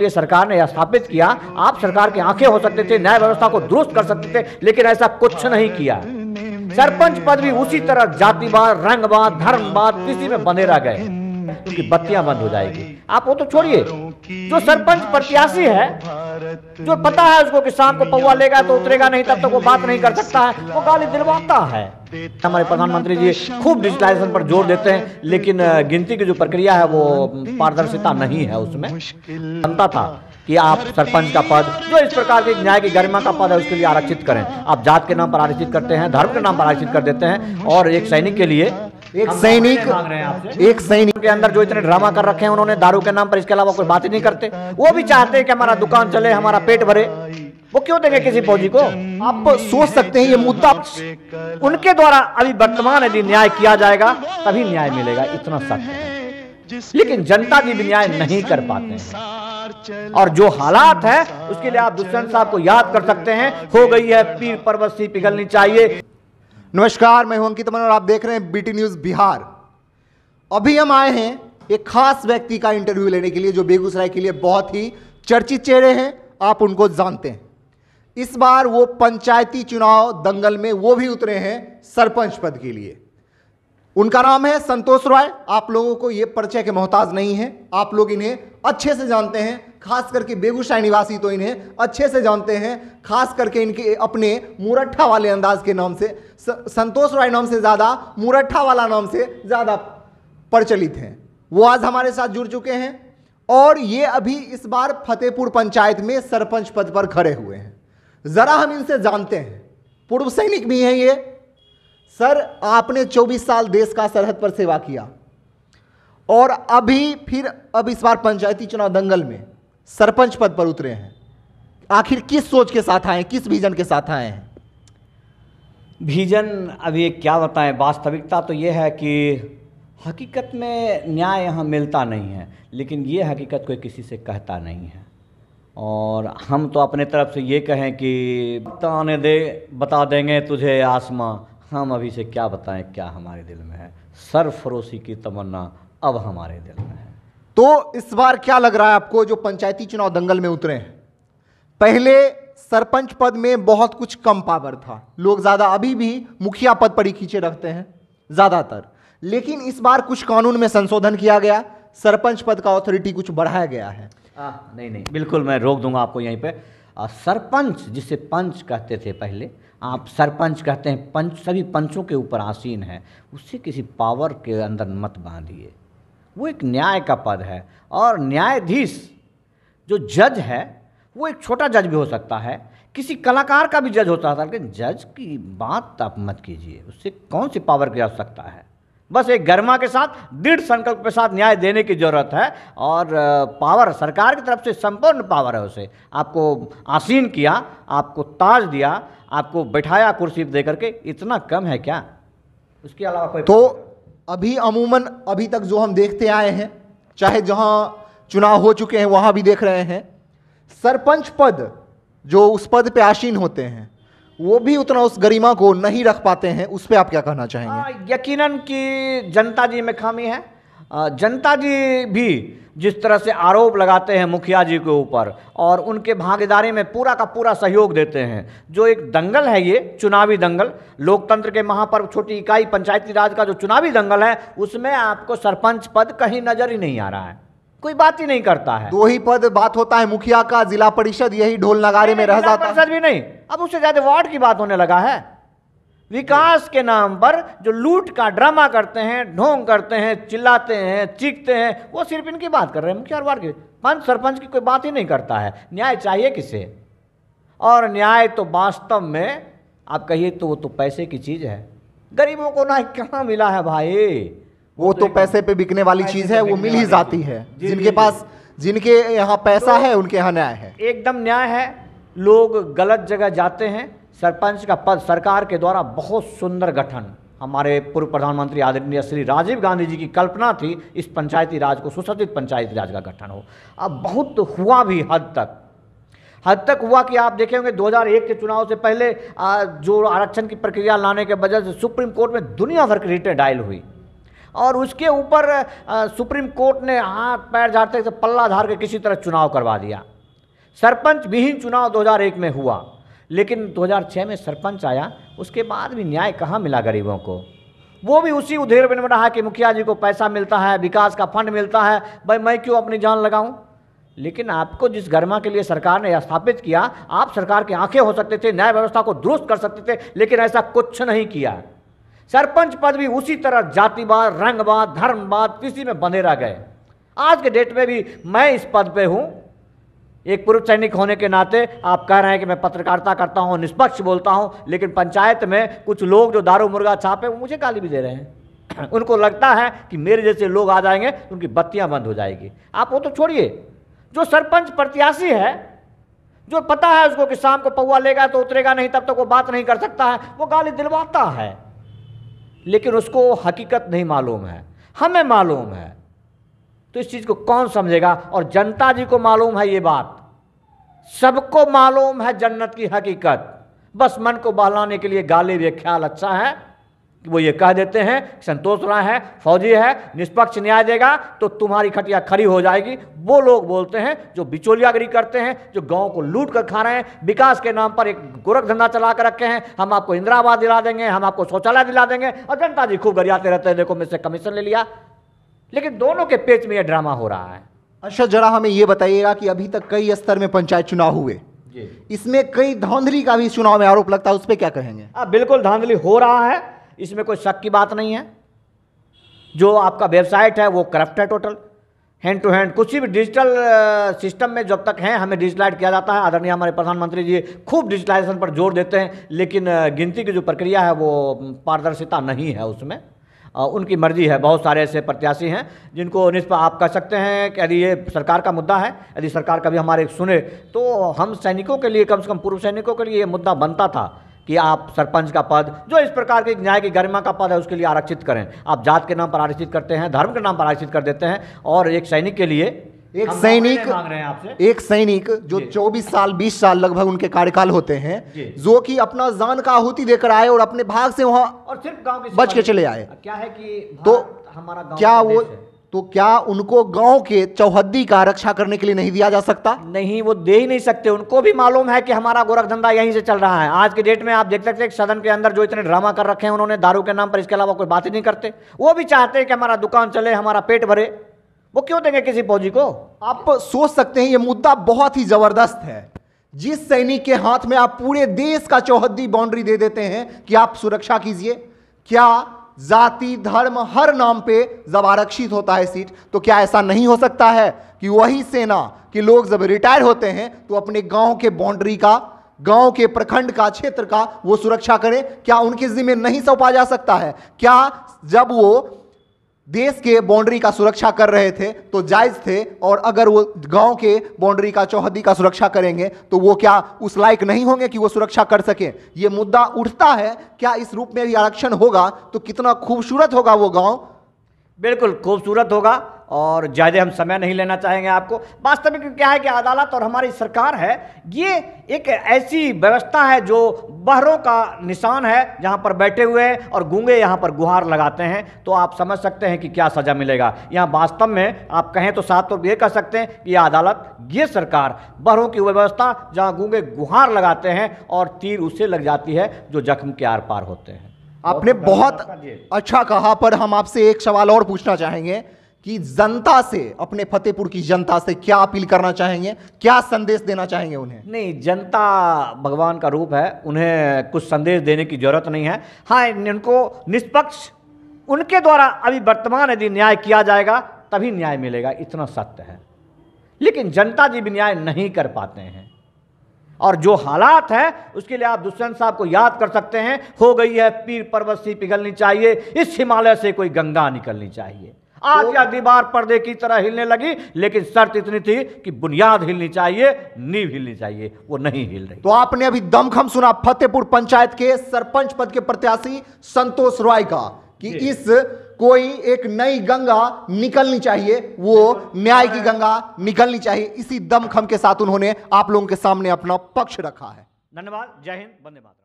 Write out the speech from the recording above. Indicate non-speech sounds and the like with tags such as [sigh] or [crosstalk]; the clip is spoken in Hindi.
ये सरकार ने स्थापित किया आप सरकार की आंखें हो सकते थे न्याय व्यवस्था को दुरुस्त कर सकते थे लेकिन ऐसा कुछ नहीं किया सरपंच पद भी उसी तरह जातिवाद रंगवाद धर्मवाद किसी में बने रह गए क्योंकि बत्तियां बंद हो जाएगी आप वो तो छोड़िए जो सरपंच प्रत्याशी है जो पता है उसको कि शाम को पौवा लेगा तो उतरेगा नहीं तब तक तो वो बात नहीं कर सकता है वो गाली दिलवाता है हमारे प्रधानमंत्री जी खूब डिजिटलाइजेशन पर जोर देते हैं लेकिन गिनती की जो प्रक्रिया है वो पारदर्शिता नहीं है उसमें जनता था कि आप सरपंच का पद जो इस प्रकार के न्याय की गरिमा का पद है उसके लिए आरक्षित करें आप जात के नाम पर आरक्षित करते हैं धर्म के नाम पर आरक्षित कर देते हैं और एक सैनिक के लिए एक सैनिक एक सैनिक के अंदर जो इतने ड्रामा कर रखे हैं उन्होंने दारू के नाम पर इसके अलावा कोई बात ही नहीं करते वो भी चाहते हैं कि हमारा दुकान चले हमारा पेट भरे वो क्यों देंगे किसी फौजी को आप सोच सकते हैं ये मुद्दा उनके द्वारा अभी वर्तमान यदि न्याय किया जाएगा तभी न्याय मिलेगा इतना सख्त लेकिन जनता जी भी न्याय नहीं कर पाते हैं और जो हालात है उसके लिए आप दुष्यंत साहब को याद कर सकते हैं हो गई है पीर पर्वत सी पिघलनी चाहिए नमस्कार मैं हूं अंकित मन और आप देख रहे हैं बीटी न्यूज़ बिहार अभी हम आए हैं एक खास व्यक्ति का इंटरव्यू लेने के लिए जो बेगूसराय के लिए बहुत ही चर्चित चेहरे हैं आप उनको जानते हैं इस बार वो पंचायती चुनाव दंगल में वो भी उतरे हैं सरपंच पद के लिए उनका नाम है संतोष रॉय आप लोगों को ये परिचय के मोहताज नहीं है आप लोग इन्हें अच्छे से जानते हैं खास करके बेगूसराय निवासी तो इन्हें अच्छे से जानते हैं खास करके इनके अपने मुरट्ठा वाले अंदाज के नाम से संतोष रॉय नाम से ज़्यादा मुरट्ठा वाला नाम से ज़्यादा प्रचलित हैं वो आज हमारे साथ जुड़ चुके हैं और ये अभी इस बार फतेहपुर पंचायत में सरपंच पद पर खड़े हुए हैं ज़रा हम इनसे जानते हैं पूर्व सैनिक भी हैं ये सर आपने 24 साल देश का सरहद पर सेवा किया और अभी फिर अब इस बार पंचायती चुनाव दंगल में सरपंच पद पर उतरे हैं आखिर किस सोच के साथ आए किस विजन के साथ आए हैं विजन अभी क्या बताएं वास्तविकता तो ये है कि हकीकत में न्याय यहाँ मिलता नहीं है लेकिन ये हकीकत कोई किसी से कहता नहीं है और हम तो अपने तरफ से ये कहें कि बताने दे बता देंगे तुझे आसमां हम अभी से क्या बताएं क्या हमारे दिल में है सरफरोशी की तमन्ना अब हमारे दिल में है तो इस बार क्या लग रहा है आपको जो पंचायती चुनाव दंगल में उतरे हैं पहले सरपंच पद में बहुत कुछ कम पावर था लोग ज़्यादा अभी भी मुखिया पद पर ही खींचे रखते हैं ज़्यादातर लेकिन इस बार कुछ कानून में संशोधन किया गया सरपंच पद का ऑथोरिटी कुछ बढ़ाया गया है आ, नहीं नहीं बिल्कुल मैं रोक दूंगा आपको यहीं पर और सरपंच जिसे पंच कहते थे पहले आप सरपंच कहते हैं पंच सभी पंचों के ऊपर आसीन है उससे किसी पावर के अंदर मत बांधिए वो एक न्याय का पद है और न्यायाधीश जो जज है वो एक छोटा जज भी हो सकता है किसी कलाकार का भी जज होता था लेकिन जज की बात आप मत कीजिए उससे कौन सी पावर की आवश्यकता है बस एक गर्मा के साथ दृढ़ संकल्प के साथ न्याय देने की जरूरत है और पावर सरकार की तरफ से संपूर्ण पावर है उसे आपको आसीन किया आपको ताज दिया आपको बैठाया कुर्सी दे करके इतना कम है क्या उसके अलावा कोई तो अभी अमूमन अभी तक जो हम देखते आए हैं चाहे जहाँ चुनाव हो चुके हैं वहाँ भी देख रहे हैं सरपंच पद जो उस पद पे आसीन होते हैं वो भी उतना उस गरिमा को नहीं रख पाते हैं उस पर आप क्या कहना हाँ, चाहेंगे यकीनन कि जनता जी में खामी है जनता जी भी जिस तरह से आरोप लगाते हैं मुखिया जी के ऊपर और उनके भागीदारी में पूरा का पूरा सहयोग देते हैं जो एक दंगल है ये चुनावी दंगल लोकतंत्र के महापर्व छोटी इकाई पंचायती राज का जो चुनावी दंगल है उसमें आपको सरपंच पद कहीं नज़र ही नहीं आ रहा है कोई बात ही नहीं करता है दो ही पद बात होता है मुखिया का जिला परिषद यही ढोल नगारे में रह जाता है भी नहीं अब उससे ज्यादा वार्ड की बात होने लगा है विकास के नाम पर जो लूट का ड्रामा करते हैं ढोंग करते हैं चिल्लाते हैं चीखते हैं वो सिर्फ इनकी बात कर रहे हैं मुखिया वार्ड की पंच सरपंच की कोई बात ही नहीं करता है न्याय चाहिए किसे और न्याय तो वास्तव में आप कहिए तो वो तो पैसे की चीज़ है गरीबों को ना कहाँ मिला है भाई वो तो, तो पैसे पे बिकने वाली चीज है वो मिल ही जाती है जिनके पास जिनके यहाँ पैसा तो है उनके यहाँ न्याय है एकदम न्याय है लोग गलत जगह जाते हैं सरपंच का पद सरकार के द्वारा बहुत सुंदर गठन हमारे पूर्व प्रधानमंत्री आदरणीय श्री राजीव गांधी जी की कल्पना थी इस पंचायती राज को सुसज्जित पंचायती राज का गठन हो अब बहुत हुआ भी हद तक हद तक हुआ कि आप देखेंगे 2001 के चुनाव से पहले जो आरक्षण की प्रक्रिया लाने के वजह से सुप्रीम कोर्ट में दुनिया भर की रिटें डायल हुई और उसके ऊपर सुप्रीम कोर्ट ने हाथ पैर झाड़ते पल्ला धार के किसी तरह चुनाव करवा दिया सरपंच विहीन चुनाव 2001 में हुआ लेकिन 2006 में सरपंच आया उसके बाद भी न्याय कहाँ मिला गरीबों को वो भी उसी उधेर में रहा है कि मुखिया जी को पैसा मिलता है विकास का फंड मिलता है भाई मैं क्यों अपनी जान लगाऊं लेकिन आपको जिस गरमा के लिए सरकार ने स्थापित किया आप सरकार की आंखें हो सकते थे न्याय व्यवस्था को दुरुस्त कर सकते थे लेकिन ऐसा कुछ नहीं किया सरपंच पद भी उसी तरह जातिवाद रंगवाद धर्मवाद किसी में बंधे रह गए आज के डेट में भी मैं इस पद पे हूँ एक पूर्व सैनिक होने के नाते आप कह रहे हैं कि मैं पत्रकारिता करता हूँ निष्पक्ष बोलता हूँ लेकिन पंचायत में कुछ लोग जो दारू मुर्गा छापे वो मुझे गाली भी दे रहे हैं [clears throat] उनको लगता है कि मेरे जैसे लोग आ जाएंगे उनकी बत्तियाँ बंद हो जाएगी आप वो तो छोड़िए जो सरपंच प्रत्याशी है जो पता है उसको कि शाम को पौवा लेगा तो उतरेगा नहीं तब तक तो वो बात नहीं कर सकता है वो गाली दिलवाता है लेकिन उसको हकीकत नहीं मालूम है हमें मालूम है तो इस चीज़ को कौन समझेगा और जनता जी को मालूम है ये बात सबको मालूम है जन्नत की हकीकत बस मन को बहलाने के लिए गाली व्याख्याल अच्छा है वो ये कह देते हैं संतोष राय है फौजी है निष्पक्ष न्याय देगा तो तुम्हारी खटिया खड़ी हो जाएगी वो लोग बोलते हैं जो बिचौलियागिरी करते हैं जो गांव को लूट कर खा रहे हैं विकास के नाम पर एक गोरख धंधा चला कर रखे हैं हम आपको इंदिराबाद दिला देंगे हम आपको शौचालय दिला देंगे और जनता जी खूब गरियाते रहते हैं देखो से कमीशन ले लिया लेकिन दोनों के पेच में यह ड्रामा हो रहा है अच्छा जरा हमें यह बताइएगा कि अभी तक कई स्तर में पंचायत चुनाव हुए इसमें कई धांधली का भी चुनाव में आरोप लगता है उस पर क्या कहेंगे हाँ, बिल्कुल धांधली हो रहा है इसमें कोई शक की बात नहीं है जो आपका वेबसाइट है वो करप्ट है टोटल हैंड टू हैंड कुछ भी डिजिटल सिस्टम में जब तक हैं हमें डिजिटलाइज किया जाता है आदरणीय हमारे प्रधानमंत्री जी खूब डिजिटलाइजेशन पर जोर देते हैं लेकिन गिनती की जो प्रक्रिया है वो पारदर्शिता नहीं है उसमें उनकी मर्जी है बहुत सारे ऐसे प्रत्याशी हैं जिनको निष्प आप कह सकते हैं कि यदि ये सरकार का मुद्दा है यदि सरकार कभी हमारे सुने तो हम सैनिकों के लिए कम से कम पूर्व सैनिकों के लिए ये मुद्दा बनता था कि आप सरपंच का पद जो इस प्रकार के न्याय की गरिमा का पद है उसके लिए आरक्षित करें आप जात के नाम पर आरक्षित करते हैं धर्म के नाम पर आरक्षित कर देते हैं और एक सैनिक के लिए एक सैनिक एक सैनिक जो 24 साल 20 साल लगभग उनके कार्यकाल होते हैं जो कि अपना जान का आहुति देकर आए और अपने भाग से वहां और सिर्फ गांव के बच के चले आए क्या है कि तो हमारा क्या वो तो क्या उनको गांव के चौहद्दी का रक्षा करने के लिए नहीं दिया जा सकता नहीं वो दे ही नहीं सकते उनको भी मालूम है कि हमारा गोरख धंधा यहीं से चल रहा है आज के डेट में आप देख सकते हैं सदन के अंदर जो इतने ड्रामा कर रखे हैं उन्होंने दारू के नाम पर इसके अलावा कोई बात ही नहीं करते वो भी चाहते हैं कि हमारा दुकान चले हमारा पेट भरे वो क्यों देंगे किसी फौजी को आप सोच सकते हैं ये मुद्दा बहुत ही जबरदस्त है जिस सैनिक के हाथ में आप पूरे देश का चौहद्दी बाउंड्री दे देते हैं कि आप सुरक्षा कीजिए क्या जाति धर्म हर नाम पे जब आरक्षित होता है सीट तो क्या ऐसा नहीं हो सकता है कि वही सेना कि लोग जब रिटायर होते हैं तो अपने गांव के बाउंड्री का गांव के प्रखंड का क्षेत्र का वो सुरक्षा करें क्या उनके जिम्मे नहीं सौंपा जा सकता है क्या जब वो देश के बाउंड्री का सुरक्षा कर रहे थे तो जायज थे और अगर वो गांव के बाउंड्री का चौहदी का सुरक्षा करेंगे तो वो क्या उस लायक नहीं होंगे कि वो सुरक्षा कर सकें ये मुद्दा उठता है क्या इस रूप में भी आरक्षण होगा तो कितना खूबसूरत होगा वो गांव बिल्कुल खूबसूरत होगा और ज़्यादा हम समय नहीं लेना चाहेंगे आपको वास्तविक क्या है कि अदालत और हमारी सरकार है ये एक ऐसी व्यवस्था है जो बहरों का निशान है जहाँ पर बैठे हुए हैं और गूंगे यहाँ पर गुहार लगाते हैं तो आप समझ सकते हैं कि क्या सज़ा मिलेगा यहाँ वास्तव में आप कहें तो साथ तो ये कह सकते हैं कि अदालत ये सरकार बहरों की व्यवस्था जहाँ गूँगे गुहार लगाते हैं और तीर उसे लग जाती है जो जख्म के आर पार होते हैं आपने बहुत अच्छा कहा पर हम आपसे एक सवाल और पूछना चाहेंगे कि जनता से अपने फतेहपुर की जनता से क्या अपील करना चाहेंगे क्या संदेश देना चाहेंगे उन्हें नहीं जनता भगवान का रूप है उन्हें कुछ संदेश देने की जरूरत नहीं है हाँ उनको निष्पक्ष उनके द्वारा अभी वर्तमान यदि न्याय किया जाएगा तभी न्याय मिलेगा इतना सत्य है लेकिन जनता जी भी न्याय नहीं कर पाते हैं और जो हालात हैं उसके लिए आप दुष्यंत साहब को याद कर सकते हैं हो गई है पीर पर्वत सी पिघलनी चाहिए इस हिमालय से कोई गंगा निकलनी चाहिए आज या दीवार पर्दे की तरह हिलने लगी लेकिन शर्त इतनी थी कि बुनियाद हिलनी चाहिए नींव हिलनी चाहिए वो नहीं हिल रही तो आपने अभी दमखम सुना फतेहपुर पंचायत के सरपंच पद के प्रत्याशी संतोष रॉय का कि इस कोई एक नई गंगा निकलनी चाहिए वो न्याय की गंगा निकलनी चाहिए इसी दमखम के साथ उन्होंने आप लोगों के सामने अपना पक्ष रखा है धन्यवाद जय हिंद धन्यवाद